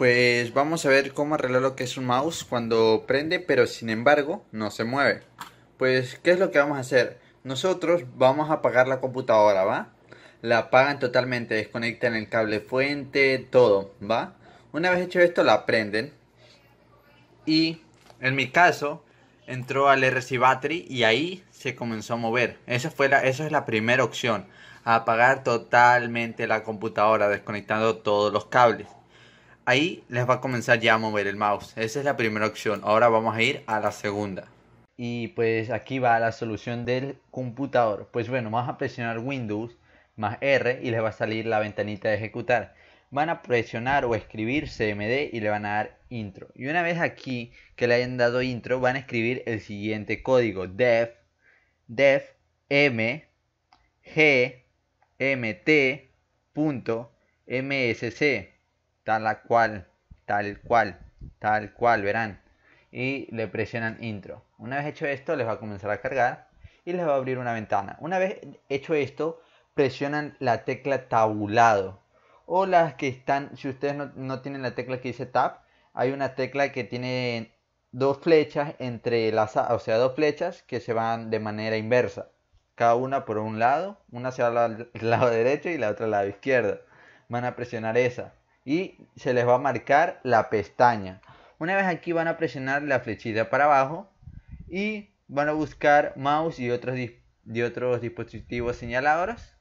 pues vamos a ver cómo arreglar lo que es un mouse cuando prende, pero sin embargo no se mueve. Pues, ¿qué es lo que vamos a hacer? Nosotros vamos a apagar la computadora, ¿va? La apagan totalmente, desconectan el cable fuente, todo, ¿va? Una vez hecho esto, la prenden. Y en mi caso, entró al RC Battery y ahí se comenzó a mover. Esa, fue la, esa es la primera opción, apagar totalmente la computadora, desconectando todos los cables ahí les va a comenzar ya a mover el mouse. Esa es la primera opción. Ahora vamos a ir a la segunda. Y pues aquí va la solución del computador. Pues bueno, vamos a presionar Windows más R y les va a salir la ventanita de ejecutar. Van a presionar o escribir CMD y le van a dar intro. Y una vez aquí que le hayan dado intro, van a escribir el siguiente código: def, def, m, g, mt, punto, msc tal cual, tal cual, tal cual, verán. Y le presionan intro. Una vez hecho esto, les va a comenzar a cargar y les va a abrir una ventana. Una vez hecho esto, presionan la tecla tabulado. O las que están, si ustedes no, tienen la tecla que dice tab, hay una tecla que tiene dos flechas entre las, o sea, dos flechas que se van de manera inversa. Cada una por un lado, una hacia el lado derecho y la otra al lado izquierdo. Van a presionar esa y se les va a marcar la pestaña. Una vez aquí van a presionar la flechita para abajo y van a buscar mouse y otros, dispositivos señaladores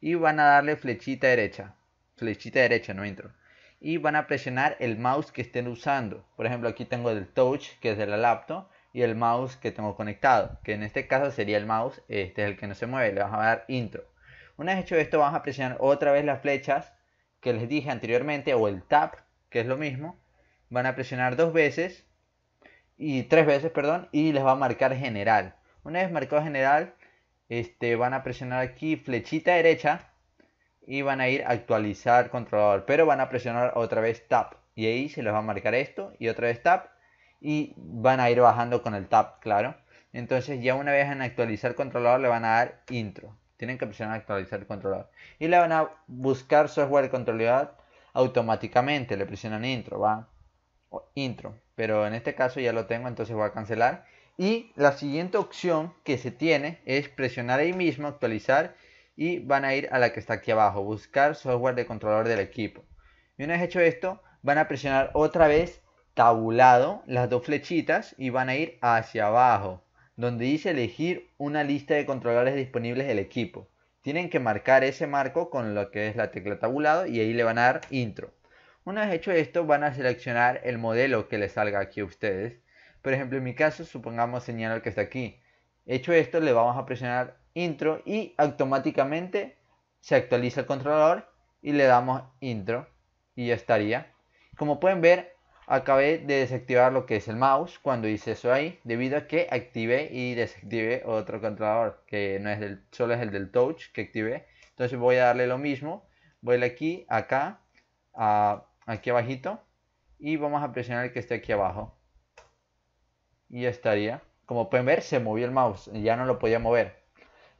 y van a darle flechita derecha, flechita derecha, no intro. Y van a presionar el mouse que estén usando. Por ejemplo, aquí tengo el touch que es de la laptop y el mouse que tengo conectado, que en este caso sería el mouse, este es el que no se mueve, le vas a dar intro. Una vez hecho esto, van a presionar otra vez las flechas que les dije anteriormente, o el tap, que es lo mismo, van a presionar dos veces, y tres veces, perdón, y les va a marcar general. Una vez marcado general, este, van a presionar aquí flechita derecha y van a ir a actualizar controlador, pero van a presionar otra vez tap y ahí se les va a marcar esto y otra vez tap y van a ir bajando con el tap, claro. Entonces ya una vez en actualizar controlador le van a dar intro. Tienen que presionar actualizar el controlador. Y le van a buscar software de controlador automáticamente. Le presionan intro, va. O intro. Pero en este caso ya lo tengo, entonces voy a cancelar. Y la siguiente opción que se tiene es presionar ahí mismo, actualizar. Y van a ir a la que está aquí abajo. Buscar software de controlador del equipo. Y una vez hecho esto, van a presionar otra vez tabulado las dos flechitas y van a ir hacia abajo donde dice elegir una lista de controladores disponibles del equipo. Tienen que marcar ese marco con lo que es la tecla tabulado y ahí le van a dar intro. Una vez hecho esto, van a seleccionar el modelo que les salga aquí a ustedes. Por ejemplo, en mi caso, supongamos señalar que está aquí. Hecho esto, le vamos a presionar intro y automáticamente se actualiza el controlador y le damos intro y ya estaría. Como pueden ver, acabé de desactivar lo que es el mouse cuando hice eso ahí, debido a que activé y desactivé otro controlador, que no es del, solo es el del touch que activé. Entonces voy a darle lo mismo, voy aquí, acá, aquí abajito, y vamos a presionar el que esté aquí abajo. Y ya estaría. Como pueden ver, se movió el mouse, ya no lo podía mover.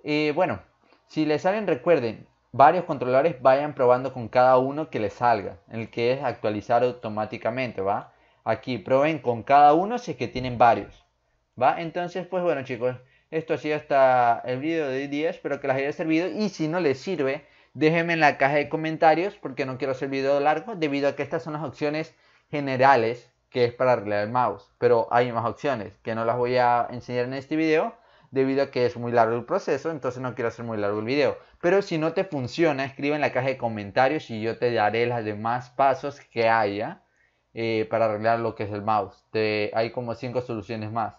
Y eh, bueno, si les salen, recuerden, varios controladores vayan probando con cada uno que les salga, el que es actualizar automáticamente, ¿va? Aquí prueben con cada uno si es que tienen varios, ¿va? Entonces, pues bueno chicos, esto ha sido hasta el video de 10, espero que les haya servido y si no les sirve, déjenme en la caja de comentarios porque no quiero hacer video largo debido a que estas son las opciones generales que es para arreglar el mouse, pero hay más opciones que no las voy a enseñar en este video debido a que es muy largo el proceso, entonces no quiero hacer muy largo el video. Pero si no te funciona, escribe en la caja de comentarios y yo te daré los demás pasos que haya eh, para arreglar lo que es el mouse. hay como 5 soluciones más,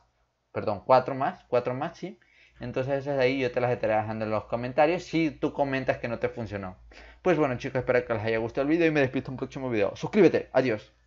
perdón, 4 más, 4 más, sí. Entonces esas de ahí yo te las estaré dejando en los comentarios si tú comentas que no te funcionó. Pues bueno chicos, espero que les haya gustado el video y me despido en un próximo video. Suscríbete, adiós.